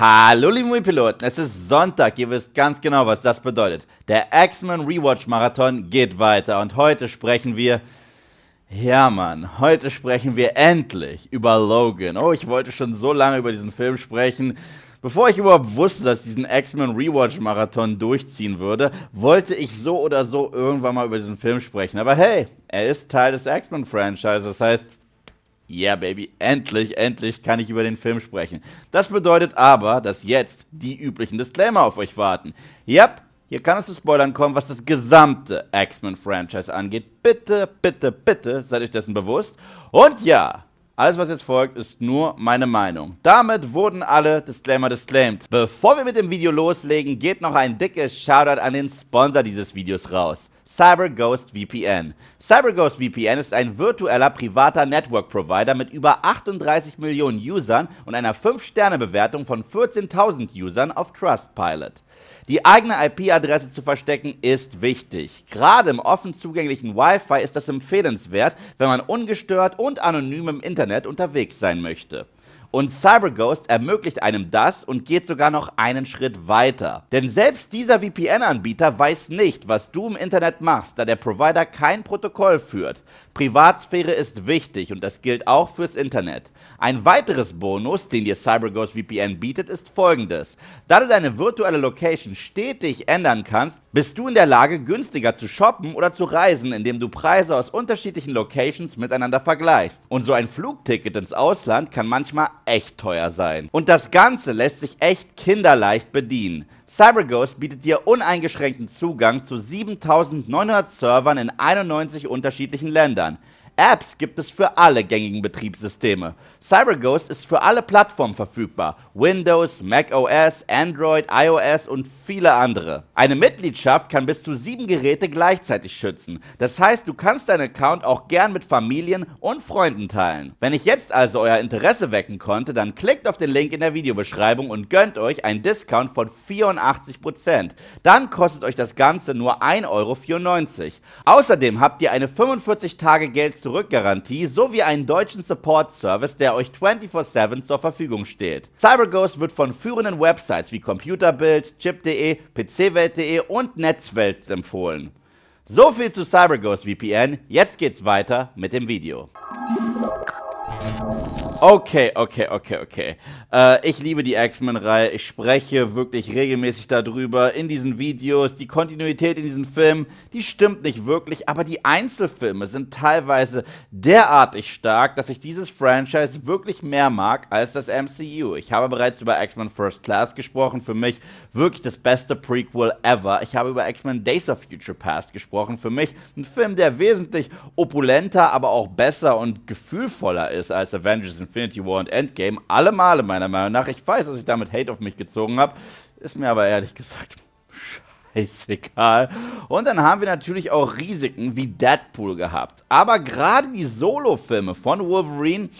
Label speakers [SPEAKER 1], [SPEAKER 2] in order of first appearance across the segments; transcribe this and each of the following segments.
[SPEAKER 1] Hallo liebe Movie-Piloten, es ist Sonntag, ihr wisst ganz genau, was das bedeutet. Der X-Men Rewatch-Marathon geht weiter und heute sprechen wir... Ja Mann, heute sprechen wir endlich über Logan. Oh, ich wollte schon so lange über diesen Film sprechen. Bevor ich überhaupt wusste, dass ich diesen X-Men Rewatch-Marathon durchziehen würde, wollte ich so oder so irgendwann mal über diesen Film sprechen. Aber hey, er ist Teil des x men Franchises, das heißt... Yeah, baby, endlich, endlich kann ich über den Film sprechen. Das bedeutet aber, dass jetzt die üblichen Disclaimer auf euch warten. Yep, hier kann es zu Spoilern kommen, was das gesamte X-Men-Franchise angeht. Bitte, bitte, bitte seid euch dessen bewusst. Und ja, alles, was jetzt folgt, ist nur meine Meinung. Damit wurden alle Disclaimer disclaimed. Bevor wir mit dem Video loslegen, geht noch ein dickes Shoutout an den Sponsor dieses Videos raus. CyberGhost VPN. CyberGhost VPN ist ein virtueller privater Network Provider mit über 38 Millionen Usern und einer 5-Sterne-Bewertung von 14.000 Usern auf Trustpilot. Die eigene IP-Adresse zu verstecken ist wichtig. Gerade im offen zugänglichen Wi-Fi ist das empfehlenswert, wenn man ungestört und anonym im Internet unterwegs sein möchte. Und CyberGhost ermöglicht einem das und geht sogar noch einen Schritt weiter. Denn selbst dieser VPN-Anbieter weiß nicht, was du im Internet machst, da der Provider kein Protokoll führt. Privatsphäre ist wichtig und das gilt auch fürs Internet. Ein weiteres Bonus, den dir CyberGhost VPN bietet, ist folgendes. Da du deine virtuelle Location stetig ändern kannst, bist du in der Lage, günstiger zu shoppen oder zu reisen, indem du Preise aus unterschiedlichen Locations miteinander vergleichst. Und so ein Flugticket ins Ausland kann manchmal echt teuer sein. Und das Ganze lässt sich echt kinderleicht bedienen. CyberGhost bietet dir uneingeschränkten Zugang zu 7900 Servern in 91 unterschiedlichen Ländern. Apps gibt es für alle gängigen Betriebssysteme. CyberGhost ist für alle Plattformen verfügbar. Windows, Mac OS, Android, iOS und viele andere. Eine Mitgliedschaft kann bis zu sieben Geräte gleichzeitig schützen. Das heißt, du kannst deinen Account auch gern mit Familien und Freunden teilen. Wenn ich jetzt also euer Interesse wecken konnte, dann klickt auf den Link in der Videobeschreibung und gönnt euch einen Discount von 84%. Dann kostet euch das Ganze nur 1,94 Euro. Außerdem habt ihr eine 45 Tage Geld-Zurück-Garantie sowie einen deutschen Support-Service, der der euch 24-7 zur Verfügung steht. CyberGhost wird von führenden Websites wie Computerbild, Chip.de, PCWelt.de und Netzwelt empfohlen. So viel zu CyberGhost VPN, jetzt geht's weiter mit dem Video. Okay, okay, okay, okay. Äh, ich liebe die X-Men-Reihe. Ich spreche wirklich regelmäßig darüber in diesen Videos. Die Kontinuität in diesen Filmen, die stimmt nicht wirklich, aber die Einzelfilme sind teilweise derartig stark, dass ich dieses Franchise wirklich mehr mag als das MCU. Ich habe bereits über X-Men First Class gesprochen. Für mich wirklich das beste Prequel ever. Ich habe über X-Men Days of Future Past gesprochen. Für mich ein Film, der wesentlich opulenter, aber auch besser und gefühlvoller ist als Avengers Infinity Infinity War und Endgame alle Male meiner Meinung nach. Ich weiß, dass ich damit Hate auf mich gezogen habe, ist mir aber ehrlich gesagt scheißegal. Und dann haben wir natürlich auch Risiken wie Deadpool gehabt. Aber gerade die Solo-Filme von Wolverine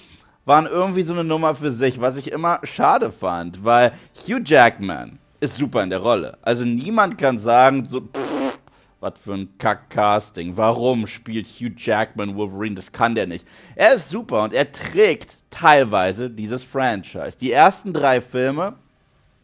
[SPEAKER 1] waren irgendwie so eine Nummer für sich, was ich immer schade fand, weil Hugh Jackman ist super in der Rolle. Also niemand kann sagen, so, pff, was für ein Kack-Casting. Warum spielt Hugh Jackman Wolverine? Das kann der nicht. Er ist super und er trägt teilweise dieses Franchise. Die ersten drei Filme,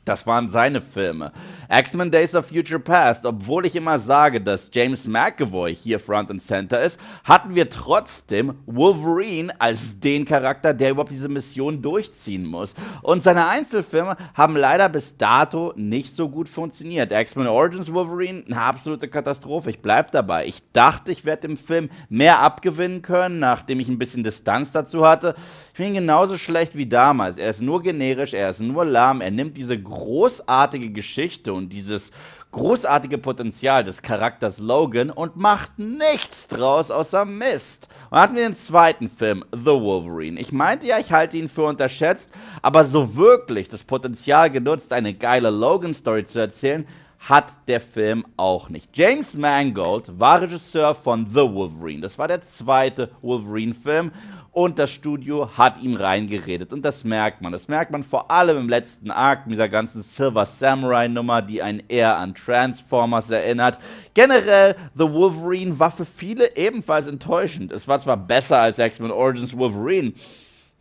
[SPEAKER 1] das waren seine Filme. X-Men Days of Future Past, obwohl ich immer sage, dass James McAvoy hier Front and Center ist, hatten wir trotzdem Wolverine als den Charakter, der überhaupt diese Mission durchziehen muss. Und seine Einzelfilme haben leider bis dato nicht so gut funktioniert. X-Men Origins Wolverine, eine absolute Katastrophe. Ich bleib dabei. Ich dachte, ich werde dem Film mehr abgewinnen können, nachdem ich ein bisschen Distanz dazu hatte. Ich finde ihn genauso schlecht wie damals. Er ist nur generisch, er ist nur lahm, er nimmt diese großartige Geschichte und dieses großartige Potenzial des Charakters Logan und macht nichts draus außer Mist. Und hatten wir den zweiten Film, The Wolverine. Ich meinte ja, ich halte ihn für unterschätzt, aber so wirklich das Potenzial genutzt, eine geile Logan-Story zu erzählen, hat der Film auch nicht. James Mangold war Regisseur von The Wolverine. Das war der zweite Wolverine-Film und das Studio hat ihm reingeredet. Und das merkt man. Das merkt man vor allem im letzten Arc mit dieser ganzen Silver Samurai Nummer, die einen eher an Transformers erinnert. Generell The Wolverine war für viele ebenfalls enttäuschend. Es war zwar besser als X-Men Origins Wolverine,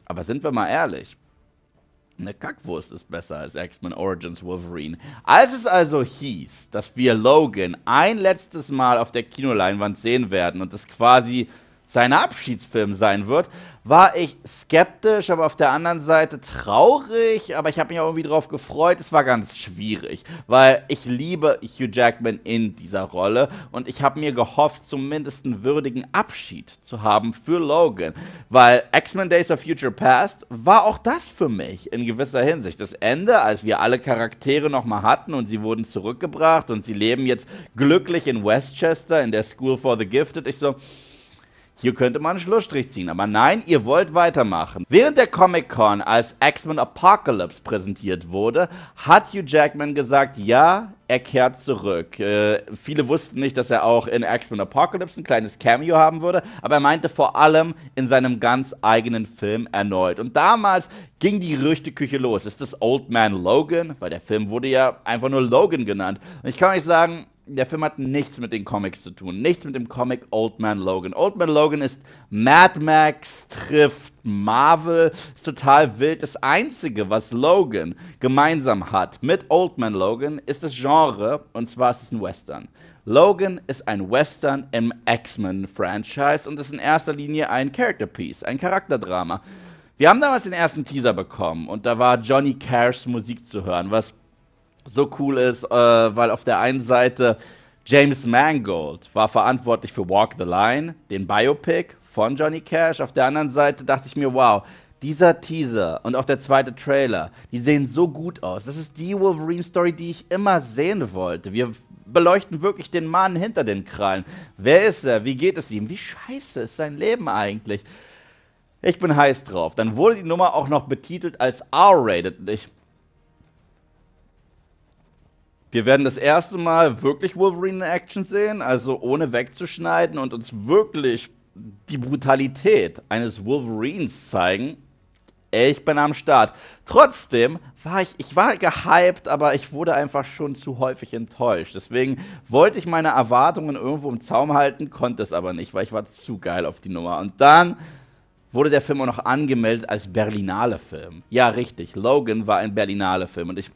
[SPEAKER 1] aber sind wir mal ehrlich. Eine Kackwurst ist besser als X-Men Origins Wolverine. Als es also hieß, dass wir Logan ein letztes Mal auf der Kinoleinwand sehen werden und es quasi sein Abschiedsfilm sein wird, war ich skeptisch, aber auf der anderen Seite traurig, aber ich habe mich auch irgendwie drauf gefreut. Es war ganz schwierig, weil ich liebe Hugh Jackman in dieser Rolle und ich habe mir gehofft, zumindest einen würdigen Abschied zu haben für Logan, weil X-Men Days of Future Past war auch das für mich in gewisser Hinsicht. Das Ende, als wir alle Charaktere nochmal hatten und sie wurden zurückgebracht und sie leben jetzt glücklich in Westchester in der School for the Gifted. Ich so, hier könnte man einen Schlussstrich ziehen, aber nein, ihr wollt weitermachen. Während der Comic-Con als X-Men Apocalypse präsentiert wurde, hat Hugh Jackman gesagt, ja, er kehrt zurück. Äh, viele wussten nicht, dass er auch in X-Men Apocalypse ein kleines Cameo haben würde, aber er meinte vor allem in seinem ganz eigenen Film erneut. Und damals ging die Rüchteküche los. Ist das Old Man Logan? Weil der Film wurde ja einfach nur Logan genannt. Und ich kann euch sagen, der Film hat nichts mit den Comics zu tun. Nichts mit dem Comic Old Man Logan. Old Man Logan ist Mad Max trifft Marvel. Ist total wild. Das Einzige, was Logan gemeinsam hat mit Old Man Logan, ist das Genre. Und zwar ist es ein Western. Logan ist ein Western im X-Men-Franchise und ist in erster Linie ein Character-Piece, ein Charakterdrama. Wir haben damals den ersten Teaser bekommen und da war Johnny Cares Musik zu hören, was so cool ist, äh, weil auf der einen Seite James Mangold war verantwortlich für Walk the Line, den Biopic von Johnny Cash. Auf der anderen Seite dachte ich mir, wow, dieser Teaser und auch der zweite Trailer, die sehen so gut aus. Das ist die Wolverine-Story, die ich immer sehen wollte. Wir beleuchten wirklich den Mann hinter den Krallen. Wer ist er? Wie geht es ihm? Wie scheiße ist sein Leben eigentlich? Ich bin heiß drauf. Dann wurde die Nummer auch noch betitelt als R-rated. Ich wir werden das erste Mal wirklich Wolverine in Action sehen, also ohne wegzuschneiden und uns wirklich die Brutalität eines Wolverines zeigen. Ich bin am Start. Trotzdem war ich, ich war gehypt, aber ich wurde einfach schon zu häufig enttäuscht. Deswegen wollte ich meine Erwartungen irgendwo im Zaum halten, konnte es aber nicht, weil ich war zu geil auf die Nummer. Und dann wurde der Film auch noch angemeldet als Berlinale Film. Ja, richtig. Logan war ein Berlinale Film und ich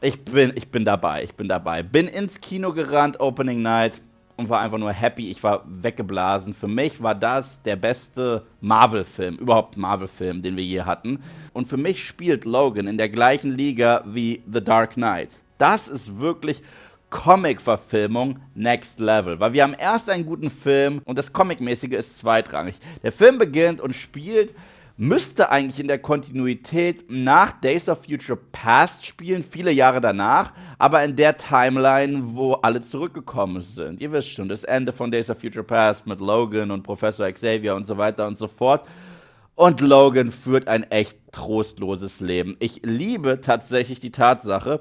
[SPEAKER 1] ich bin, ich bin dabei, ich bin dabei. Bin ins Kino gerannt, Opening Night, und war einfach nur happy. Ich war weggeblasen. Für mich war das der beste Marvel-Film, überhaupt Marvel-Film, den wir je hatten. Und für mich spielt Logan in der gleichen Liga wie The Dark Knight. Das ist wirklich Comic-Verfilmung Next Level. Weil wir haben erst einen guten Film und das Comic-mäßige ist zweitrangig. Der Film beginnt und spielt müsste eigentlich in der Kontinuität nach Days of Future Past spielen, viele Jahre danach, aber in der Timeline, wo alle zurückgekommen sind. Ihr wisst schon, das Ende von Days of Future Past mit Logan und Professor Xavier und so weiter und so fort. Und Logan führt ein echt trostloses Leben. Ich liebe tatsächlich die Tatsache,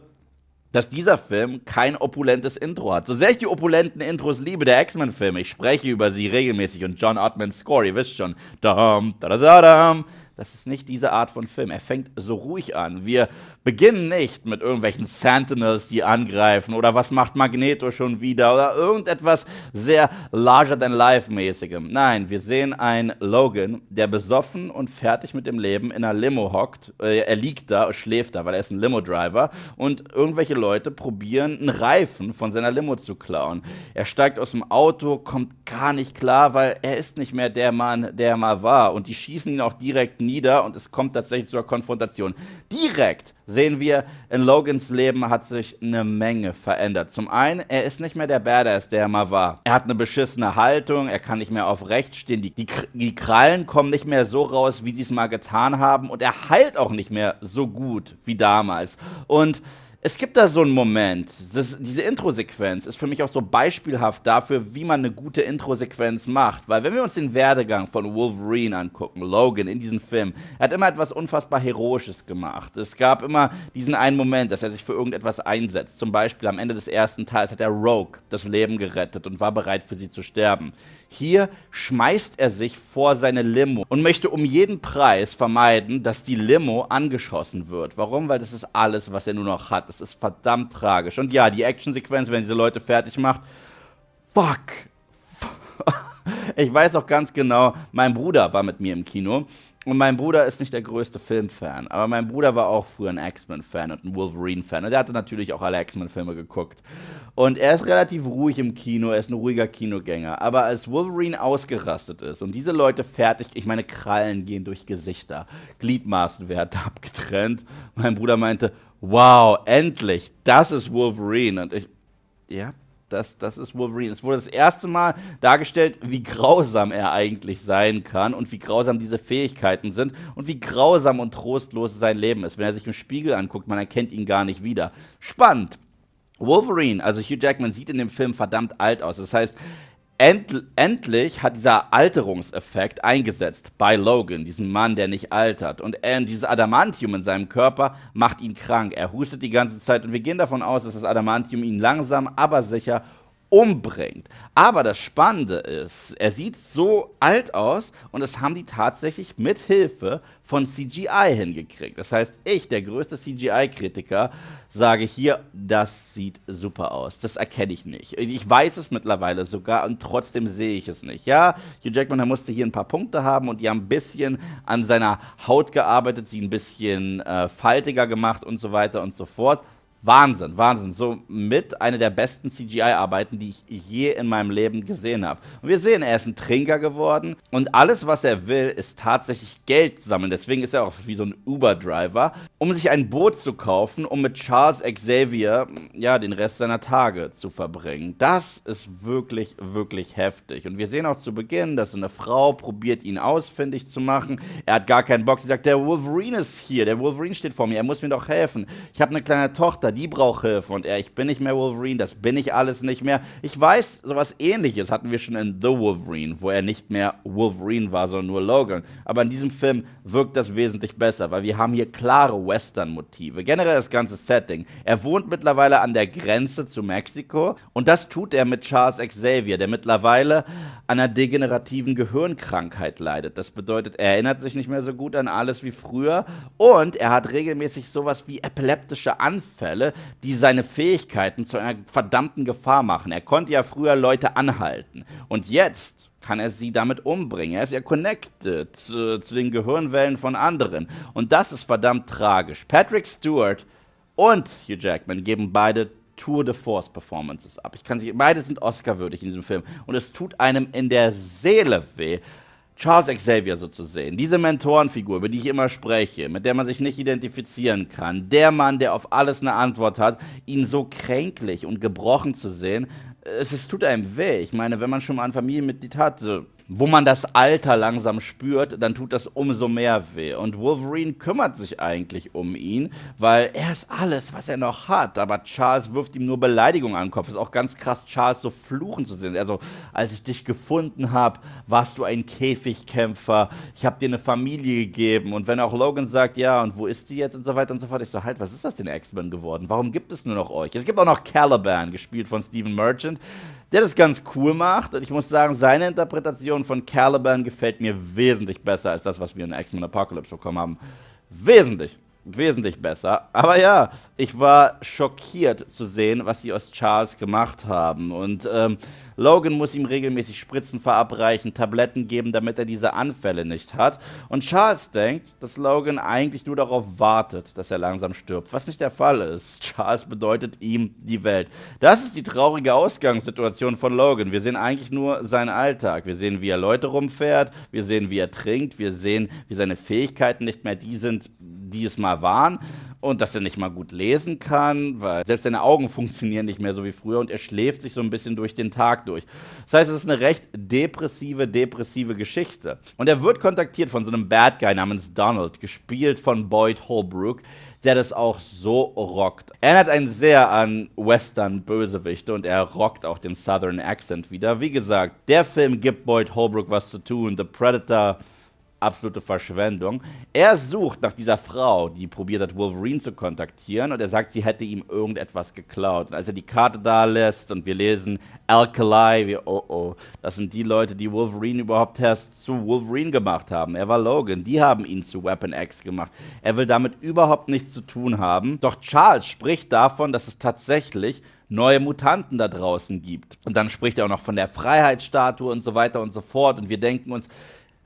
[SPEAKER 1] dass dieser Film kein opulentes Intro hat. So sehr ich die opulenten Intros liebe der X-Men-Filme, ich spreche über sie regelmäßig und John Ottmans Score, ihr wisst schon, dam, da, da, da, das ist nicht diese Art von Film. Er fängt so ruhig an. Wir beginnen nicht mit irgendwelchen Sentinels, die angreifen oder was macht Magneto schon wieder oder irgendetwas sehr larger-than-life-mäßigem. Nein, wir sehen einen Logan, der besoffen und fertig mit dem Leben in einer Limo hockt. Äh, er liegt da, schläft da, weil er ist ein Limo-Driver und irgendwelche Leute probieren, einen Reifen von seiner Limo zu klauen. Er steigt aus dem Auto, kommt gar nicht klar, weil er ist nicht mehr der Mann, der er mal war und die schießen ihn auch direkt nieder und es kommt tatsächlich zur Konfrontation. Direkt sehen wir, in Logans Leben hat sich eine Menge verändert. Zum einen, er ist nicht mehr der Badass, der er mal war. Er hat eine beschissene Haltung, er kann nicht mehr aufrecht stehen, die, die, die Krallen kommen nicht mehr so raus, wie sie es mal getan haben und er heilt auch nicht mehr so gut wie damals. Und es gibt da so einen Moment. Das, diese Intro-Sequenz ist für mich auch so beispielhaft dafür, wie man eine gute Intro-Sequenz macht. Weil wenn wir uns den Werdegang von Wolverine angucken, Logan in diesem Film, er hat immer etwas unfassbar Heroisches gemacht. Es gab immer diesen einen Moment, dass er sich für irgendetwas einsetzt. Zum Beispiel am Ende des ersten Teils hat er Rogue das Leben gerettet und war bereit für sie zu sterben. Hier schmeißt er sich vor seine Limo und möchte um jeden Preis vermeiden, dass die Limo angeschossen wird. Warum? Weil das ist alles, was er nur noch hat. Das ist verdammt tragisch. Und ja, die Actionsequenz, wenn diese Leute fertig macht. Fuck. Ich weiß auch ganz genau, mein Bruder war mit mir im Kino und mein Bruder ist nicht der größte Filmfan, aber mein Bruder war auch früher ein X-Men-Fan und ein Wolverine-Fan. Und er hatte natürlich auch alle X-Men-Filme geguckt. Und er ist relativ ruhig im Kino, er ist ein ruhiger Kinogänger. Aber als Wolverine ausgerastet ist und diese Leute fertig, ich meine, Krallen gehen durch Gesichter, Gliedmaßen werden abgetrennt. Mein Bruder meinte, wow, endlich, das ist Wolverine. Und ich, ja, das, das ist Wolverine. Es wurde das erste Mal dargestellt, wie grausam er eigentlich sein kann und wie grausam diese Fähigkeiten sind und wie grausam und trostlos sein Leben ist. Wenn er sich im Spiegel anguckt, man erkennt ihn gar nicht wieder. Spannend. Wolverine, also Hugh Jackman, sieht in dem Film verdammt alt aus. Das heißt, End, endlich hat dieser Alterungseffekt eingesetzt bei Logan, diesem Mann, der nicht altert. Und äh, dieses Adamantium in seinem Körper macht ihn krank. Er hustet die ganze Zeit und wir gehen davon aus, dass das Adamantium ihn langsam, aber sicher umbringt. Aber das Spannende ist, er sieht so alt aus und das haben die tatsächlich mit Hilfe von CGI hingekriegt. Das heißt, ich, der größte CGI-Kritiker, sage hier, das sieht super aus. Das erkenne ich nicht. Ich weiß es mittlerweile sogar und trotzdem sehe ich es nicht. Ja, Hugh Jackman, er musste hier ein paar Punkte haben und die haben ein bisschen an seiner Haut gearbeitet, sie ein bisschen äh, faltiger gemacht und so weiter und so fort. Wahnsinn, Wahnsinn. So mit eine der besten CGI-Arbeiten, die ich je in meinem Leben gesehen habe. Und wir sehen, er ist ein Trinker geworden und alles, was er will, ist tatsächlich Geld sammeln. Deswegen ist er auch wie so ein Uber-Driver, um sich ein Boot zu kaufen, um mit Charles Xavier ja den Rest seiner Tage zu verbringen. Das ist wirklich, wirklich heftig. Und wir sehen auch zu Beginn, dass eine Frau probiert, ihn ausfindig zu machen. Er hat gar keinen Bock. Sie sagt, der Wolverine ist hier. Der Wolverine steht vor mir. Er muss mir doch helfen. Ich habe eine kleine Tochter, die braucht Hilfe und er, ich bin nicht mehr Wolverine, das bin ich alles nicht mehr. Ich weiß, sowas ähnliches hatten wir schon in The Wolverine, wo er nicht mehr Wolverine war, sondern nur Logan. Aber in diesem Film wirkt das wesentlich besser, weil wir haben hier klare Western-Motive. Generell das ganze Setting. Er wohnt mittlerweile an der Grenze zu Mexiko und das tut er mit Charles Xavier, der mittlerweile an einer degenerativen Gehirnkrankheit leidet. Das bedeutet, er erinnert sich nicht mehr so gut an alles wie früher und er hat regelmäßig sowas wie epileptische Anfälle Vorteile, die seine Fähigkeiten zu einer verdammten Gefahr machen. Er konnte ja früher Leute anhalten. Und jetzt kann er sie damit umbringen. Er ist ja connected zu, zu den Gehirnwellen von anderen. Und das ist verdammt tragisch. Patrick Stewart und Hugh Jackman geben beide Tour de Force Performances ab. Ich kann sie, beide sind Oscar-würdig in diesem Film. Und es tut einem in der Seele weh. Charles Xavier so zu sehen. Diese Mentorenfigur, über die ich immer spreche, mit der man sich nicht identifizieren kann, der Mann, der auf alles eine Antwort hat, ihn so kränklich und gebrochen zu sehen, es, es tut einem weh. Ich meine, wenn man schon mal ein Familienmitglied hat, wo man das Alter langsam spürt, dann tut das umso mehr weh. Und Wolverine kümmert sich eigentlich um ihn, weil er ist alles, was er noch hat. Aber Charles wirft ihm nur Beleidigungen an den Kopf. Ist auch ganz krass, Charles so fluchen zu sehen. Also, als ich dich gefunden habe, warst du ein Käfigkämpfer. Ich habe dir eine Familie gegeben. Und wenn auch Logan sagt, ja, und wo ist die jetzt und so weiter und so fort, ich so, halt, was ist das denn X-Men geworden? Warum gibt es nur noch euch? Es gibt auch noch Caliban, gespielt von Stephen Merchant der das ganz cool macht. Und ich muss sagen, seine Interpretation von Caliban gefällt mir wesentlich besser als das, was wir in X-Men Apocalypse bekommen haben. Wesentlich. Wesentlich besser. Aber ja, ich war schockiert zu sehen, was sie aus Charles gemacht haben. Und ähm, Logan muss ihm regelmäßig Spritzen verabreichen, Tabletten geben, damit er diese Anfälle nicht hat. Und Charles denkt, dass Logan eigentlich nur darauf wartet, dass er langsam stirbt, was nicht der Fall ist. Charles bedeutet ihm die Welt. Das ist die traurige Ausgangssituation von Logan. Wir sehen eigentlich nur seinen Alltag. Wir sehen, wie er Leute rumfährt, wir sehen, wie er trinkt, wir sehen, wie seine Fähigkeiten nicht mehr die sind, die es mal waren und dass er nicht mal gut lesen kann, weil selbst seine Augen funktionieren nicht mehr so wie früher und er schläft sich so ein bisschen durch den Tag durch. Das heißt, es ist eine recht depressive, depressive Geschichte. Und er wird kontaktiert von so einem Bad Guy namens Donald, gespielt von Boyd Holbrook, der das auch so rockt. Er hat einen sehr an Western-Bösewichte und er rockt auch den Southern Accent wieder. Wie gesagt, der Film gibt Boyd Holbrook was zu tun. The Predator absolute Verschwendung. Er sucht nach dieser Frau, die probiert hat, Wolverine zu kontaktieren, und er sagt, sie hätte ihm irgendetwas geklaut. Und als er die Karte da lässt und wir lesen Alkali, wir, oh oh, das sind die Leute, die Wolverine überhaupt erst zu Wolverine gemacht haben. Er war Logan, die haben ihn zu Weapon X gemacht. Er will damit überhaupt nichts zu tun haben. Doch Charles spricht davon, dass es tatsächlich neue Mutanten da draußen gibt. Und dann spricht er auch noch von der Freiheitsstatue und so weiter und so fort. Und wir denken uns,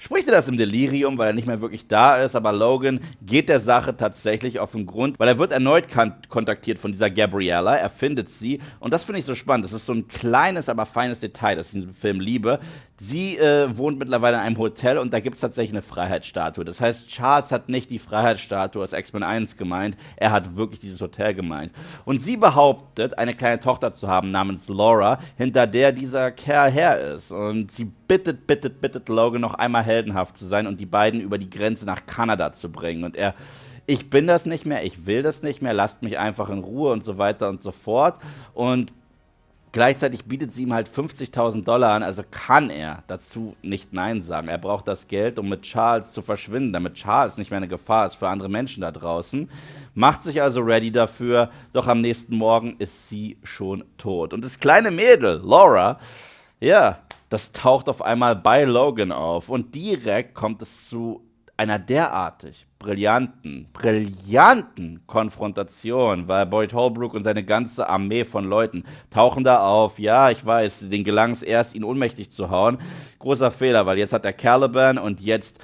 [SPEAKER 1] Spricht er das im Delirium, weil er nicht mehr wirklich da ist, aber Logan geht der Sache tatsächlich auf den Grund, weil er wird erneut kontaktiert von dieser Gabriella, er findet sie und das finde ich so spannend, das ist so ein kleines, aber feines Detail, das ich in diesem Film liebe, Sie äh, wohnt mittlerweile in einem Hotel und da gibt es tatsächlich eine Freiheitsstatue. Das heißt, Charles hat nicht die Freiheitsstatue aus X-Men 1 gemeint, er hat wirklich dieses Hotel gemeint. Und sie behauptet, eine kleine Tochter zu haben namens Laura, hinter der dieser Kerl her ist. Und sie bittet, bittet, bittet Logan noch einmal heldenhaft zu sein und die beiden über die Grenze nach Kanada zu bringen. Und er ich bin das nicht mehr, ich will das nicht mehr, lasst mich einfach in Ruhe und so weiter und so fort. Und Gleichzeitig bietet sie ihm halt 50.000 Dollar an, also kann er dazu nicht Nein sagen. Er braucht das Geld, um mit Charles zu verschwinden, damit Charles nicht mehr eine Gefahr ist für andere Menschen da draußen. Macht sich also ready dafür, doch am nächsten Morgen ist sie schon tot. Und das kleine Mädel, Laura, ja, das taucht auf einmal bei Logan auf. Und direkt kommt es zu einer derartig brillanten, brillanten Konfrontation, weil Boyd Holbrook und seine ganze Armee von Leuten tauchen da auf. Ja, ich weiß, den gelang es erst, ihn ohnmächtig zu hauen. Großer Fehler, weil jetzt hat er Caliban und jetzt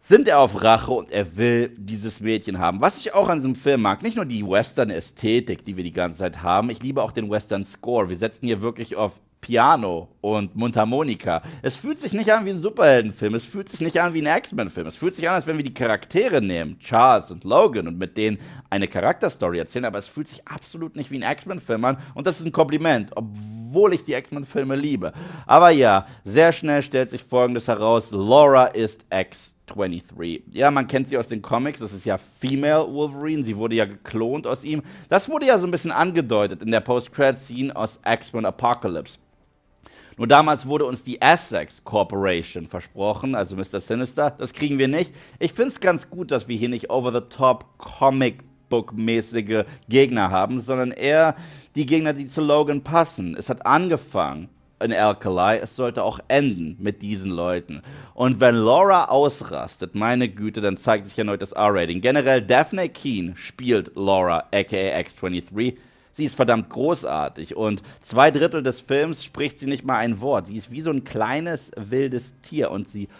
[SPEAKER 1] sind er auf Rache und er will dieses Mädchen haben. Was ich auch an diesem Film mag, nicht nur die Western-Ästhetik, die wir die ganze Zeit haben, ich liebe auch den Western-Score. Wir setzen hier wirklich auf Piano und Mundharmonika. Es fühlt sich nicht an wie ein Superheldenfilm, es fühlt sich nicht an wie ein X-Men-Film. Es fühlt sich an, als wenn wir die Charaktere nehmen, Charles und Logan, und mit denen eine Charakterstory erzählen, aber es fühlt sich absolut nicht wie ein X-Men-Film an. Und das ist ein Kompliment, obwohl ich die X-Men-Filme liebe. Aber ja, sehr schnell stellt sich Folgendes heraus. Laura ist X. 23. Ja, man kennt sie aus den Comics, das ist ja Female Wolverine, sie wurde ja geklont aus ihm. Das wurde ja so ein bisschen angedeutet in der Post-Credit-Scene aus X-Men Apocalypse. Nur damals wurde uns die Essex Corporation versprochen, also Mr. Sinister. Das kriegen wir nicht. Ich finde es ganz gut, dass wir hier nicht over-the-top Comic Book-mäßige Gegner haben, sondern eher die Gegner, die zu Logan passen. Es hat angefangen in Alkali, es sollte auch enden mit diesen Leuten. Und wenn Laura ausrastet, meine Güte, dann zeigt sich erneut das R-Rating. Generell Daphne Keen spielt Laura, aka X23, Sie ist verdammt großartig und zwei Drittel des Films spricht sie nicht mal ein Wort. Sie ist wie so ein kleines, wildes Tier und sie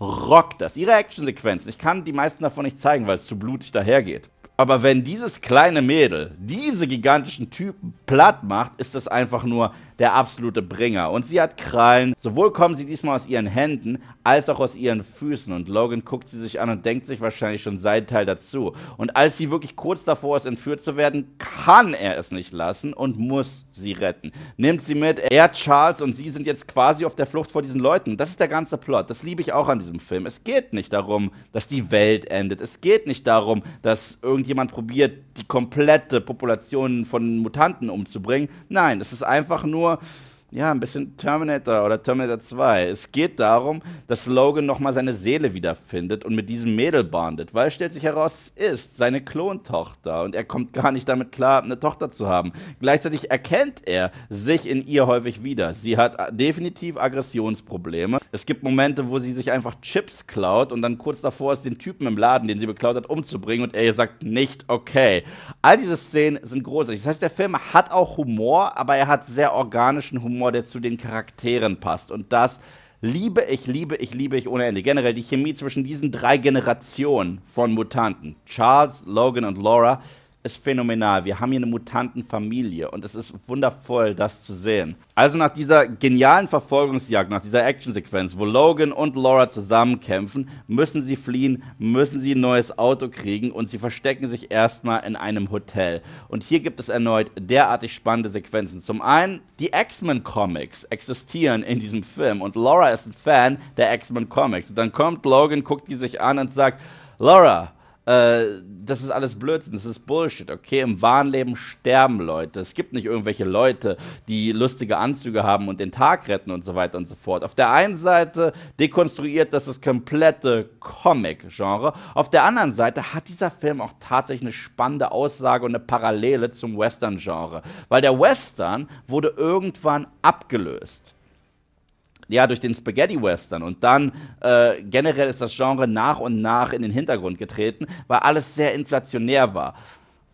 [SPEAKER 1] rockt das. Ihre Actionsequenzen, ich kann die meisten davon nicht zeigen, weil es zu blutig dahergeht. Aber wenn dieses kleine Mädel diese gigantischen Typen platt macht, ist das einfach nur der absolute Bringer. Und sie hat Krallen. Sowohl kommen sie diesmal aus ihren Händen als auch aus ihren Füßen. Und Logan guckt sie sich an und denkt sich wahrscheinlich schon seinen Teil dazu. Und als sie wirklich kurz davor ist, entführt zu werden, kann er es nicht lassen und muss sie retten. Nimmt sie mit. Er, Charles und sie sind jetzt quasi auf der Flucht vor diesen Leuten. Das ist der ganze Plot. Das liebe ich auch an diesem Film. Es geht nicht darum, dass die Welt endet. Es geht nicht darum, dass irgendjemand probiert, die komplette Population von Mutanten umzubringen. Nein, es ist einfach nur Yeah. ja, ein bisschen Terminator oder Terminator 2. Es geht darum, dass Logan nochmal seine Seele wiederfindet und mit diesem Mädel bondet, weil stellt sich heraus, es ist seine Klontochter und er kommt gar nicht damit klar, eine Tochter zu haben. Gleichzeitig erkennt er sich in ihr häufig wieder. Sie hat definitiv Aggressionsprobleme. Es gibt Momente, wo sie sich einfach Chips klaut und dann kurz davor ist, den Typen im Laden, den sie beklaut hat, umzubringen und er ihr sagt, nicht okay. All diese Szenen sind großartig. Das heißt, der Film hat auch Humor, aber er hat sehr organischen Humor Humor, der zu den Charakteren passt. Und das liebe ich, liebe ich, liebe ich ohne Ende. Generell die Chemie zwischen diesen drei Generationen von Mutanten, Charles, Logan und Laura, ist phänomenal. Wir haben hier eine Mutantenfamilie und es ist wundervoll, das zu sehen. Also nach dieser genialen Verfolgungsjagd, nach dieser Actionsequenz, wo Logan und Laura zusammenkämpfen, müssen sie fliehen, müssen sie ein neues Auto kriegen und sie verstecken sich erstmal in einem Hotel. Und hier gibt es erneut derartig spannende Sequenzen. Zum einen, die X-Men Comics existieren in diesem Film und Laura ist ein Fan der X-Men Comics. Und dann kommt Logan, guckt die sich an und sagt, Laura, äh, das ist alles Blödsinn, das ist Bullshit, okay? Im wahren Leben sterben Leute. Es gibt nicht irgendwelche Leute, die lustige Anzüge haben und den Tag retten und so weiter und so fort. Auf der einen Seite dekonstruiert das das komplette Comic-Genre. Auf der anderen Seite hat dieser Film auch tatsächlich eine spannende Aussage und eine Parallele zum Western-Genre. Weil der Western wurde irgendwann abgelöst ja, durch den Spaghetti-Western. Und dann äh, generell ist das Genre nach und nach in den Hintergrund getreten, weil alles sehr inflationär war.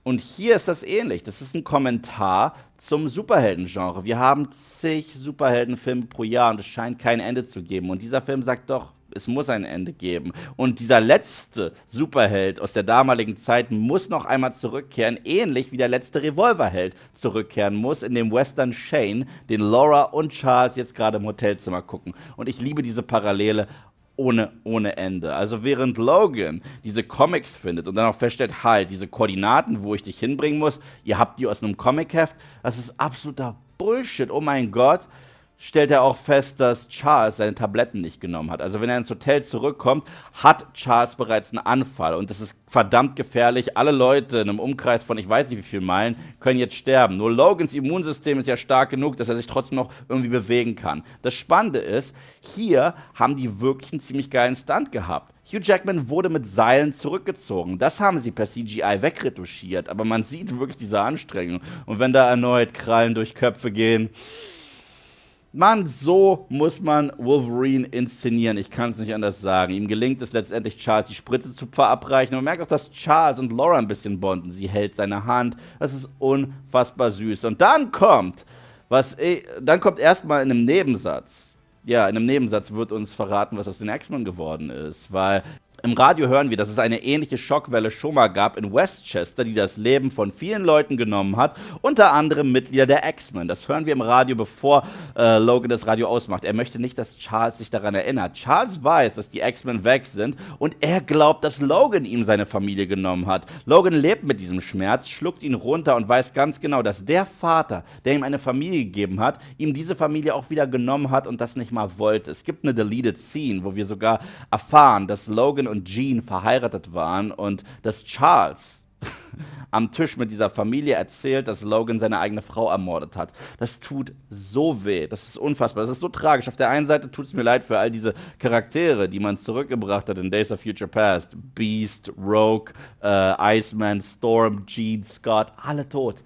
[SPEAKER 1] Und hier ist das ähnlich. Das ist ein Kommentar zum Superhelden-Genre. Wir haben zig Superheldenfilme pro Jahr und es scheint kein Ende zu geben. Und dieser Film sagt doch, es muss ein Ende geben. Und dieser letzte Superheld aus der damaligen Zeit muss noch einmal zurückkehren, ähnlich wie der letzte Revolverheld zurückkehren muss in dem Western Shane, den Laura und Charles jetzt gerade im Hotelzimmer gucken. Und ich liebe diese Parallele ohne, ohne Ende. Also während Logan diese Comics findet und dann auch feststellt, halt, diese Koordinaten, wo ich dich hinbringen muss, ihr habt die aus einem Comicheft, das ist absoluter Bullshit, oh mein Gott stellt er auch fest, dass Charles seine Tabletten nicht genommen hat. Also wenn er ins Hotel zurückkommt, hat Charles bereits einen Anfall und das ist verdammt gefährlich. Alle Leute in einem Umkreis von ich weiß nicht wie vielen Meilen können jetzt sterben. Nur Logans Immunsystem ist ja stark genug, dass er sich trotzdem noch irgendwie bewegen kann. Das Spannende ist, hier haben die wirklich einen ziemlich geilen Stunt gehabt. Hugh Jackman wurde mit Seilen zurückgezogen. Das haben sie per CGI wegretuschiert, aber man sieht wirklich diese Anstrengung. Und wenn da erneut Krallen durch Köpfe gehen, Mann, so muss man Wolverine inszenieren. Ich kann es nicht anders sagen. Ihm gelingt es letztendlich, Charles die Spritze zu verabreichen. Und man merkt auch, dass Charles und Laura ein bisschen bonden. Sie hält seine Hand. Das ist unfassbar süß. Und dann kommt, was ich, eh, dann kommt erstmal in einem Nebensatz. Ja, in einem Nebensatz wird uns verraten, was aus den X-Men geworden ist, weil im Radio hören wir, dass es eine ähnliche Schockwelle schon mal gab in Westchester, die das Leben von vielen Leuten genommen hat, unter anderem Mitglieder der X-Men. Das hören wir im Radio, bevor äh, Logan das Radio ausmacht. Er möchte nicht, dass Charles sich daran erinnert. Charles weiß, dass die X-Men weg sind und er glaubt, dass Logan ihm seine Familie genommen hat. Logan lebt mit diesem Schmerz, schluckt ihn runter und weiß ganz genau, dass der Vater, der ihm eine Familie gegeben hat, ihm diese Familie auch wieder genommen hat und das nicht mal wollte. Es gibt eine Deleted Scene, wo wir sogar erfahren, dass Logan und und Jean verheiratet waren und dass Charles am Tisch mit dieser Familie erzählt, dass Logan seine eigene Frau ermordet hat. Das tut so weh. Das ist unfassbar. Das ist so tragisch. Auf der einen Seite tut es mir leid für all diese Charaktere, die man zurückgebracht hat in Days of Future Past. Beast, Rogue, äh, Iceman, Storm, Gene, Scott, alle tot.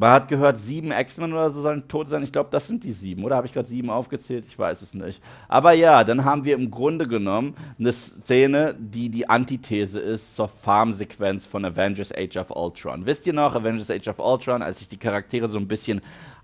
[SPEAKER 1] Man hat gehört, sieben X-Men oder so sollen tot sein. Ich glaube, das sind die sieben, oder? Habe ich gerade sieben aufgezählt? Ich weiß es nicht. Aber ja, dann haben wir im Grunde genommen eine Szene, die die Antithese ist zur Farm-Sequenz von Avengers Age of Ultron. Wisst ihr noch, Avengers Age of Ultron, als sich die Charaktere so ein bisschen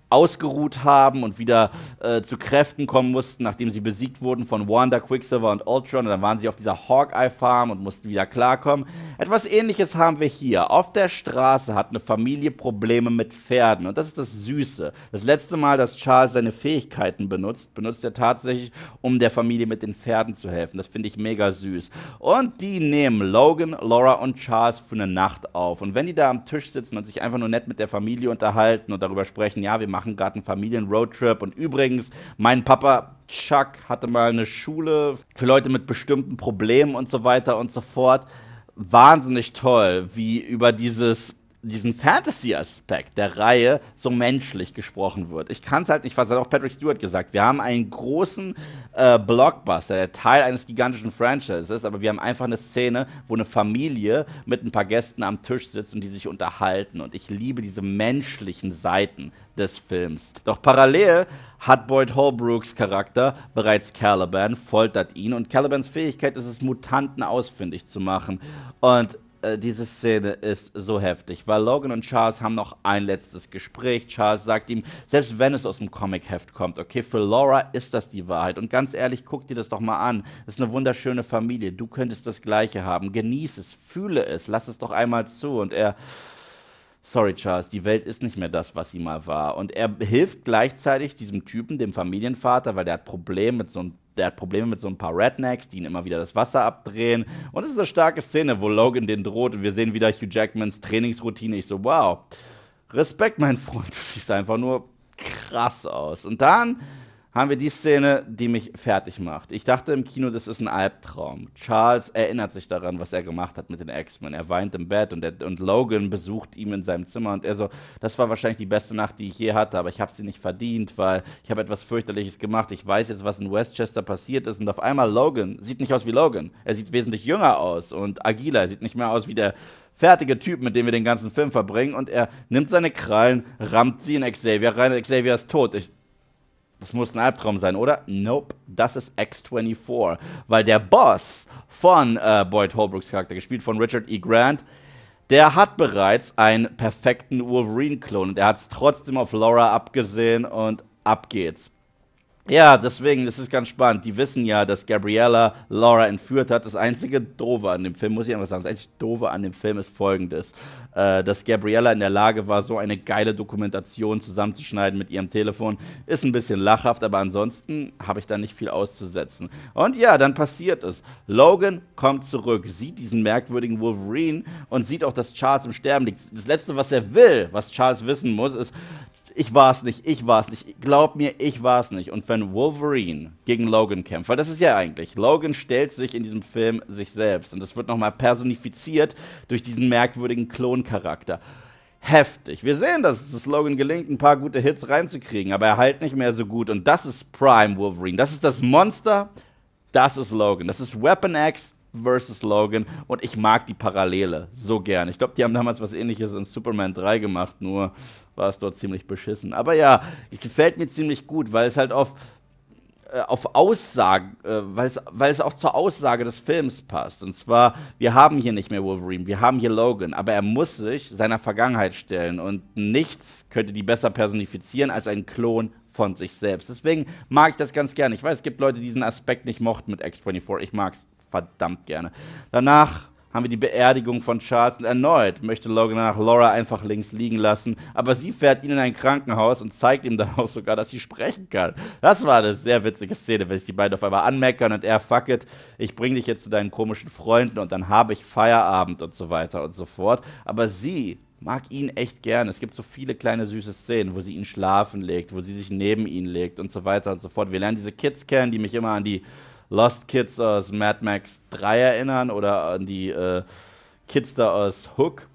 [SPEAKER 1] ausgeruht haben und wieder äh, zu Kräften kommen mussten, nachdem sie besiegt wurden von Wanda, Quicksilver und Ultron. Und dann waren sie auf dieser Hawkeye-Farm und mussten wieder klarkommen. Etwas ähnliches haben wir hier. Auf der Straße hat eine Familie Probleme mit Pferden. Und das ist das Süße. Das letzte Mal, dass Charles seine Fähigkeiten benutzt, benutzt er tatsächlich, um der Familie mit den Pferden zu helfen. Das finde ich mega süß. Und die nehmen Logan, Laura und Charles für eine Nacht auf. Und wenn die da am Tisch sitzen und sich einfach nur nett mit der Familie unterhalten und darüber sprechen, ja, wir machen machen gerade einen Familien-Roadtrip. Und übrigens, mein Papa Chuck hatte mal eine Schule für Leute mit bestimmten Problemen und so weiter und so fort. Wahnsinnig toll, wie über dieses diesen Fantasy-Aspekt der Reihe so menschlich gesprochen wird. Ich kann es halt nicht, was hat auch Patrick Stewart gesagt. Wir haben einen großen äh, Blockbuster, der Teil eines gigantischen Franchises ist, aber wir haben einfach eine Szene, wo eine Familie mit ein paar Gästen am Tisch sitzt und die sich unterhalten. Und ich liebe diese menschlichen Seiten des Films. Doch parallel hat Boyd Holbrooks Charakter bereits Caliban, foltert ihn und Calibans Fähigkeit ist es, Mutanten ausfindig zu machen. Und äh, diese Szene ist so heftig, weil Logan und Charles haben noch ein letztes Gespräch. Charles sagt ihm, selbst wenn es aus dem Comic-Heft kommt, okay, für Laura ist das die Wahrheit. Und ganz ehrlich, guck dir das doch mal an. Das ist eine wunderschöne Familie. Du könntest das Gleiche haben. Genieß es, fühle es, lass es doch einmal zu. Und er sorry Charles, die Welt ist nicht mehr das, was sie mal war. Und er hilft gleichzeitig diesem Typen, dem Familienvater, weil der hat Probleme mit so einem der hat Probleme mit so ein paar Rednecks, die ihn immer wieder das Wasser abdrehen. Und es ist eine starke Szene, wo Logan den droht und wir sehen wieder Hugh Jackmans Trainingsroutine. Ich so, wow. Respekt, mein Freund, du siehst einfach nur krass aus. Und dann haben wir die Szene, die mich fertig macht. Ich dachte im Kino, das ist ein Albtraum. Charles erinnert sich daran, was er gemacht hat mit den X-Men. Er weint im Bett und, er, und Logan besucht ihn in seinem Zimmer und er so, das war wahrscheinlich die beste Nacht, die ich je hatte, aber ich habe sie nicht verdient, weil ich habe etwas fürchterliches gemacht. Ich weiß jetzt, was in Westchester passiert ist und auf einmal Logan sieht nicht aus wie Logan. Er sieht wesentlich jünger aus und agiler. Er sieht nicht mehr aus wie der fertige Typ, mit dem wir den ganzen Film verbringen und er nimmt seine Krallen, rammt sie in Xavier rein. Xavier ist tot. Ich, das muss ein Albtraum sein, oder? Nope, das ist X24. Weil der Boss von äh, Boyd Holbrooks Charakter, gespielt von Richard E. Grant, der hat bereits einen perfekten Wolverine-Klon und er hat es trotzdem auf Laura abgesehen und ab geht's. Ja, deswegen, das ist ganz spannend. Die wissen ja, dass Gabriella Laura entführt hat. Das einzige Dove an dem Film, muss ich einfach sagen, das einzige Doofe an dem Film ist folgendes. Äh, dass Gabriella in der Lage war, so eine geile Dokumentation zusammenzuschneiden mit ihrem Telefon, ist ein bisschen lachhaft, aber ansonsten habe ich da nicht viel auszusetzen. Und ja, dann passiert es. Logan kommt zurück, sieht diesen merkwürdigen Wolverine und sieht auch, dass Charles im Sterben liegt. Das Letzte, was er will, was Charles wissen muss, ist, ich war es nicht, ich war es nicht, glaub mir, ich war es nicht. Und wenn Wolverine gegen Logan kämpft, weil das ist ja eigentlich, Logan stellt sich in diesem Film sich selbst und das wird nochmal personifiziert durch diesen merkwürdigen Kloncharakter heftig. Wir sehen, dass es Logan gelingt, ein paar gute Hits reinzukriegen, aber er halt nicht mehr so gut. Und das ist Prime Wolverine. Das ist das Monster. Das ist Logan. Das ist Weapon X versus Logan. Und ich mag die Parallele so gern. Ich glaube, die haben damals was ähnliches in Superman 3 gemacht, nur war es dort ziemlich beschissen. Aber ja, gefällt mir ziemlich gut, weil es halt auf, äh, auf Aussagen, äh, weil, es, weil es auch zur Aussage des Films passt. Und zwar, wir haben hier nicht mehr Wolverine, wir haben hier Logan, aber er muss sich seiner Vergangenheit stellen. Und nichts könnte die besser personifizieren als ein Klon von sich selbst. Deswegen mag ich das ganz gerne. Ich weiß, es gibt Leute, die diesen Aspekt nicht mochten mit X24. Ich mag es verdammt gerne. Danach haben wir die Beerdigung von Charles und erneut möchte Logan nach Laura einfach links liegen lassen, aber sie fährt ihn in ein Krankenhaus und zeigt ihm dann auch sogar, dass sie sprechen kann. Das war eine sehr witzige Szene, wenn sich die beiden auf einmal anmeckern und er fuck it, ich bring dich jetzt zu deinen komischen Freunden und dann habe ich Feierabend und so weiter und so fort. Aber sie mag ihn echt gern. Es gibt so viele kleine süße Szenen, wo sie ihn schlafen legt, wo sie sich neben ihn legt und so weiter und so fort. Wir lernen diese Kids kennen, die mich immer an die Lost Kids aus Mad Max 3 erinnern oder an die äh, Kids da aus Hook.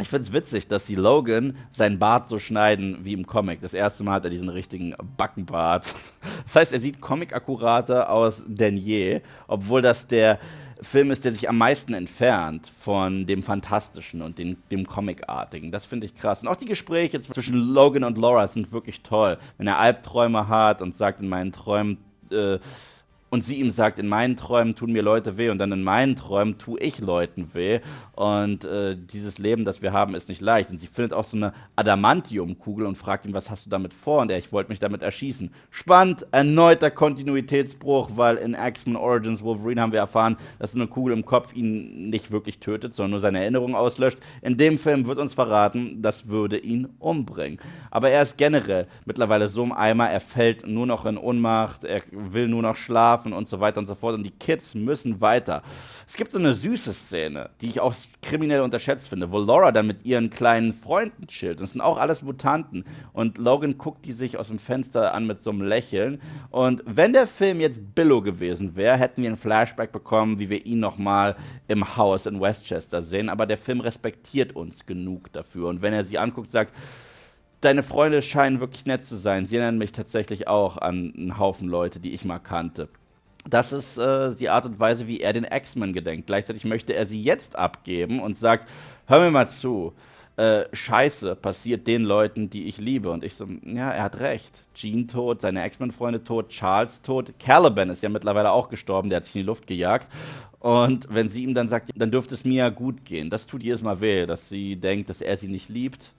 [SPEAKER 1] Ich finde es witzig, dass sie Logan seinen Bart so schneiden wie im Comic. Das erste Mal hat er diesen richtigen Backenbart. Das heißt, er sieht comic-akkurater aus denn je, obwohl das der Film ist, der sich am meisten entfernt von dem Fantastischen und den, dem Comicartigen. Das finde ich krass. Und auch die Gespräche zwischen Logan und Laura sind wirklich toll. Wenn er Albträume hat und sagt, in meinen Träumen äh, und sie ihm sagt, in meinen Träumen tun mir Leute weh und dann in meinen Träumen tue ich Leuten weh. Und äh, dieses Leben, das wir haben, ist nicht leicht. Und sie findet auch so eine Adamantiumkugel und fragt ihn, was hast du damit vor? Und er, ich wollte mich damit erschießen. Spannend, erneuter Kontinuitätsbruch, weil in X-Men Origins Wolverine haben wir erfahren, dass so eine Kugel im Kopf ihn nicht wirklich tötet, sondern nur seine Erinnerung auslöscht. In dem Film wird uns verraten, das würde ihn umbringen. Aber er ist generell mittlerweile so im Eimer, er fällt nur noch in Ohnmacht, er will nur noch schlafen Strafen und so weiter und so fort. Und die Kids müssen weiter. Es gibt so eine süße Szene, die ich auch kriminell unterschätzt finde, wo Laura dann mit ihren kleinen Freunden chillt. Das sind auch alles Mutanten. Und Logan guckt die sich aus dem Fenster an mit so einem Lächeln. Und wenn der Film jetzt Billow gewesen wäre, hätten wir einen Flashback bekommen, wie wir ihn nochmal im Haus in Westchester sehen. Aber der Film respektiert uns genug dafür. Und wenn er sie anguckt, sagt, deine Freunde scheinen wirklich nett zu sein. Sie erinnern mich tatsächlich auch an einen Haufen Leute, die ich mal kannte. Das ist äh, die Art und Weise, wie er den X-Men gedenkt. Gleichzeitig möchte er sie jetzt abgeben und sagt: Hör mir mal zu, äh, Scheiße passiert den Leuten, die ich liebe. Und ich so: Ja, er hat recht. Jean tot, seine X-Men-Freunde tot, Charles tot. Caliban ist ja mittlerweile auch gestorben, der hat sich in die Luft gejagt. Und wenn sie ihm dann sagt, dann dürfte es mir ja gut gehen. Das tut jedes Mal weh, dass sie denkt, dass er sie nicht liebt.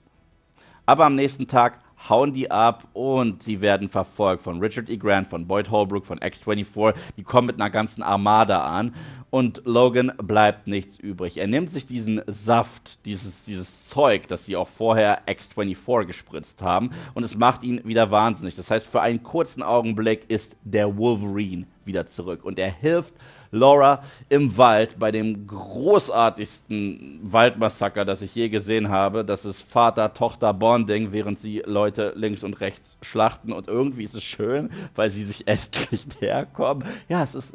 [SPEAKER 1] Aber am nächsten Tag hauen die ab und sie werden verfolgt von Richard E. Grant, von Boyd Holbrook, von X24. Die kommen mit einer ganzen Armada an und Logan bleibt nichts übrig. Er nimmt sich diesen Saft, dieses, dieses Zeug, das sie auch vorher X24 gespritzt haben und es macht ihn wieder wahnsinnig. Das heißt, für einen kurzen Augenblick ist der Wolverine wieder zurück und er hilft Laura im Wald bei dem großartigsten Waldmassaker, das ich je gesehen habe. Das ist Vater-Tochter-Bonding, während sie Leute links und rechts schlachten. Und irgendwie ist es schön, weil sie sich endlich näher kommen. Ja, es ist.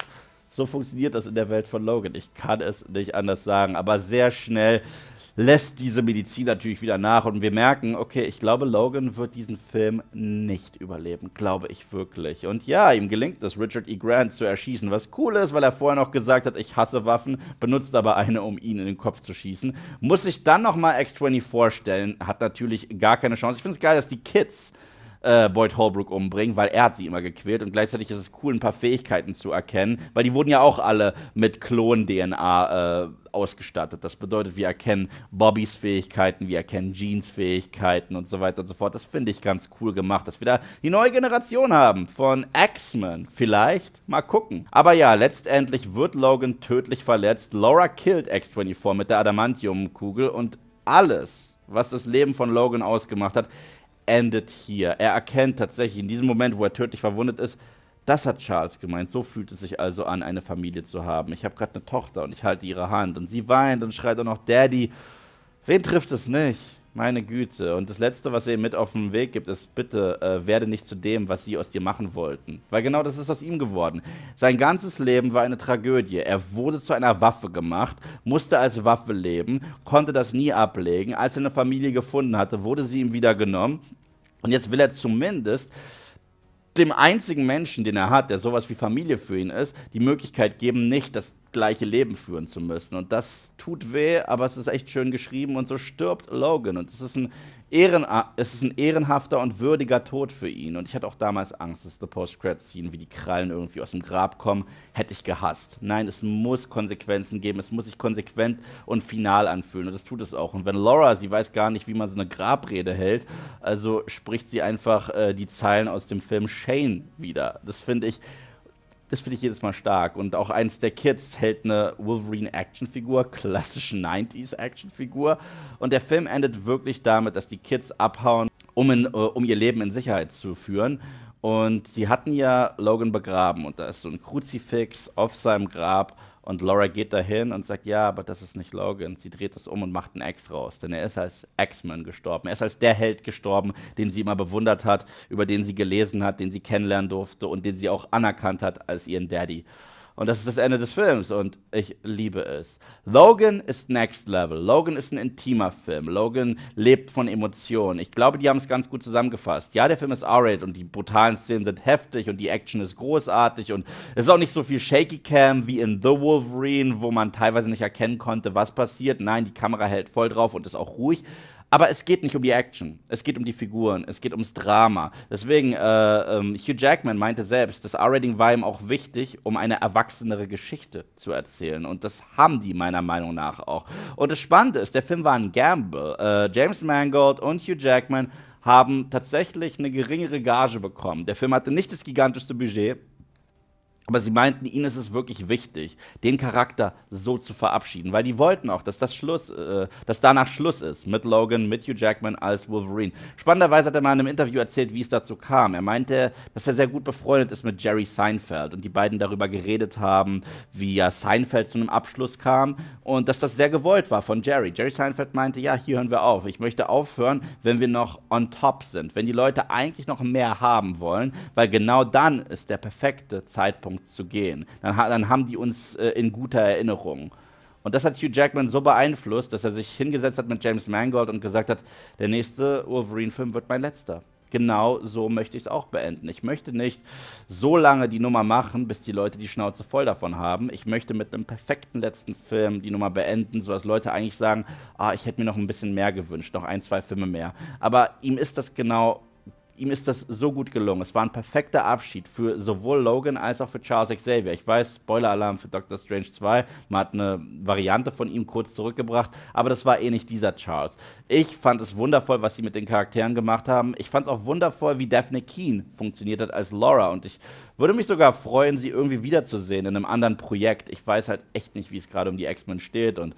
[SPEAKER 1] So funktioniert das in der Welt von Logan. Ich kann es nicht anders sagen. Aber sehr schnell lässt diese Medizin natürlich wieder nach und wir merken, okay, ich glaube, Logan wird diesen Film nicht überleben, glaube ich wirklich. Und ja, ihm gelingt es, Richard E. Grant zu erschießen, was cool ist, weil er vorher noch gesagt hat, ich hasse Waffen, benutzt aber eine, um ihn in den Kopf zu schießen. Muss sich dann nochmal x 20 vorstellen, hat natürlich gar keine Chance. Ich finde es geil, dass die Kids äh, Boyd Holbrook umbringen, weil er hat sie immer gequält und gleichzeitig ist es cool, ein paar Fähigkeiten zu erkennen, weil die wurden ja auch alle mit Klon-DNA äh, ausgestattet. Das bedeutet, wir erkennen Bobbys Fähigkeiten, wir erkennen Jeans Fähigkeiten und so weiter und so fort. Das finde ich ganz cool gemacht, dass wir da die neue Generation haben von X-Men. Vielleicht mal gucken. Aber ja, letztendlich wird Logan tödlich verletzt. Laura killt X24 mit der Adamantium-Kugel und alles, was das Leben von Logan ausgemacht hat, endet hier. Er erkennt tatsächlich in diesem Moment, wo er tödlich verwundet ist, das hat Charles gemeint. So fühlt es sich also an, eine Familie zu haben. Ich habe gerade eine Tochter und ich halte ihre Hand und sie weint und schreit auch noch Daddy. Wen trifft es nicht? Meine Güte. Und das Letzte, was er ihm mit auf den Weg gibt, ist, bitte äh, werde nicht zu dem, was sie aus dir machen wollten. Weil genau das ist aus ihm geworden. Sein ganzes Leben war eine Tragödie. Er wurde zu einer Waffe gemacht, musste als Waffe leben, konnte das nie ablegen. Als er eine Familie gefunden hatte, wurde sie ihm wieder genommen und jetzt will er zumindest dem einzigen Menschen, den er hat, der sowas wie Familie für ihn ist, die Möglichkeit geben, nicht das gleiche Leben führen zu müssen. Und das tut weh, aber es ist echt schön geschrieben und so stirbt Logan. Und es ist ein, Ehren, es ist ein ehrenhafter und würdiger Tod für ihn. Und ich hatte auch damals Angst, dass die Post-Credits-Scene, wie die Krallen irgendwie aus dem Grab kommen, hätte ich gehasst. Nein, es muss Konsequenzen geben. Es muss sich konsequent und final anfühlen. Und das tut es auch. Und wenn Laura, sie weiß gar nicht, wie man so eine Grabrede hält, also spricht sie einfach äh, die Zeilen aus dem Film Shane wieder. Das finde ich das finde ich jedes Mal stark. Und auch eins der Kids hält eine Wolverine-Actionfigur, klassische 90s-Actionfigur. Und der Film endet wirklich damit, dass die Kids abhauen, um, in, äh, um ihr Leben in Sicherheit zu führen. Und sie hatten ja Logan begraben und da ist so ein Kruzifix auf seinem Grab und Laura geht dahin und sagt, ja, aber das ist nicht Logan. Sie dreht das um und macht einen Ex raus, denn er ist als X-Man gestorben. Er ist als der Held gestorben, den sie immer bewundert hat, über den sie gelesen hat, den sie kennenlernen durfte und den sie auch anerkannt hat als ihren Daddy. Und das ist das Ende des Films und ich liebe es. Logan ist Next Level. Logan ist ein intimer Film. Logan lebt von Emotionen. Ich glaube, die haben es ganz gut zusammengefasst. Ja, der Film ist R-rated und die brutalen Szenen sind heftig und die Action ist großartig und es ist auch nicht so viel Shaky Cam wie in The Wolverine, wo man teilweise nicht erkennen konnte, was passiert. Nein, die Kamera hält voll drauf und ist auch ruhig. Aber es geht nicht um die Action. Es geht um die Figuren. Es geht ums Drama. Deswegen, äh, ähm, Hugh Jackman meinte selbst, das R-Rating war ihm auch wichtig, um eine erwachsenere Geschichte zu erzählen. Und das haben die meiner Meinung nach auch. Und das Spannende ist, der Film war ein Gamble. Äh, James Mangold und Hugh Jackman haben tatsächlich eine geringere Gage bekommen. Der Film hatte nicht das gigantischste Budget. Aber sie meinten, ihnen ist es wirklich wichtig, den Charakter so zu verabschieden, weil die wollten auch, dass das Schluss, äh, dass danach Schluss ist mit Logan, mit Hugh Jackman als Wolverine. Spannenderweise hat er mal in einem Interview erzählt, wie es dazu kam. Er meinte, dass er sehr gut befreundet ist mit Jerry Seinfeld und die beiden darüber geredet haben, wie ja Seinfeld zu einem Abschluss kam und dass das sehr gewollt war von Jerry. Jerry Seinfeld meinte, ja, hier hören wir auf. Ich möchte aufhören, wenn wir noch on top sind, wenn die Leute eigentlich noch mehr haben wollen, weil genau dann ist der perfekte Zeitpunkt zu gehen. Dann, dann haben die uns äh, in guter Erinnerung. Und das hat Hugh Jackman so beeinflusst, dass er sich hingesetzt hat mit James Mangold und gesagt hat, der nächste Wolverine-Film wird mein letzter. Genau so möchte ich es auch beenden. Ich möchte nicht so lange die Nummer machen, bis die Leute die Schnauze voll davon haben. Ich möchte mit einem perfekten letzten Film die Nummer beenden, sodass Leute eigentlich sagen, ah, ich hätte mir noch ein bisschen mehr gewünscht, noch ein, zwei Filme mehr. Aber ihm ist das genau ihm ist das so gut gelungen. Es war ein perfekter Abschied für sowohl Logan als auch für Charles Xavier. Ich weiß, Spoiler-Alarm für Doctor Strange 2. Man hat eine Variante von ihm kurz zurückgebracht, aber das war eh nicht dieser Charles. Ich fand es wundervoll, was sie mit den Charakteren gemacht haben. Ich fand es auch wundervoll, wie Daphne Keen funktioniert hat als Laura und ich würde mich sogar freuen, sie irgendwie wiederzusehen in einem anderen Projekt. Ich weiß halt echt nicht, wie es gerade um die X-Men steht und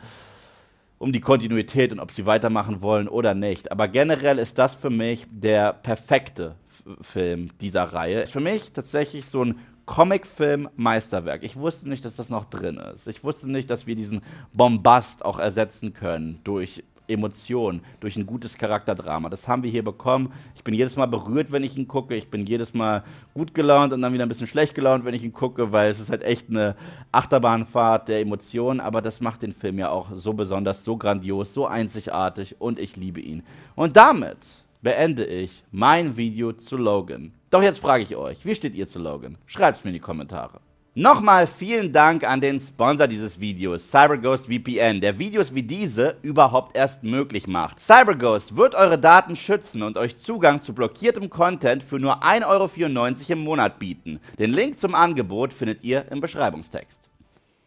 [SPEAKER 1] um die Kontinuität und ob sie weitermachen wollen oder nicht. Aber generell ist das für mich der perfekte F Film dieser Reihe. Ist für mich tatsächlich so ein Comicfilm-Meisterwerk. Ich wusste nicht, dass das noch drin ist. Ich wusste nicht, dass wir diesen Bombast auch ersetzen können durch Emotionen, durch ein gutes Charakterdrama. Das haben wir hier bekommen. Ich bin jedes Mal berührt, wenn ich ihn gucke. Ich bin jedes Mal gut gelaunt und dann wieder ein bisschen schlecht gelaunt, wenn ich ihn gucke, weil es ist halt echt eine Achterbahnfahrt der Emotionen. Aber das macht den Film ja auch so besonders, so grandios, so einzigartig und ich liebe ihn. Und damit beende ich mein Video zu Logan. Doch jetzt frage ich euch, wie steht ihr zu Logan? Schreibt es mir in die Kommentare. Nochmal vielen Dank an den Sponsor dieses Videos, CyberGhost VPN, der Videos wie diese überhaupt erst möglich macht. CyberGhost wird eure Daten schützen und euch Zugang zu blockiertem Content für nur 1,94 Euro im Monat bieten. Den Link zum Angebot findet ihr im Beschreibungstext.